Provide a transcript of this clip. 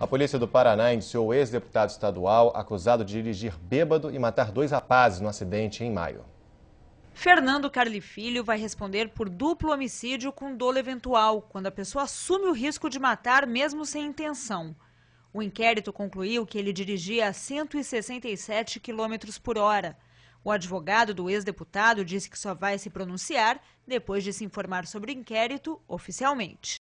A polícia do Paraná indiciou o ex-deputado estadual acusado de dirigir bêbado e matar dois rapazes no acidente em maio. Fernando Carli Filho vai responder por duplo homicídio com dolo eventual, quando a pessoa assume o risco de matar mesmo sem intenção. O inquérito concluiu que ele dirigia a 167 km por hora. O advogado do ex-deputado disse que só vai se pronunciar depois de se informar sobre o inquérito oficialmente.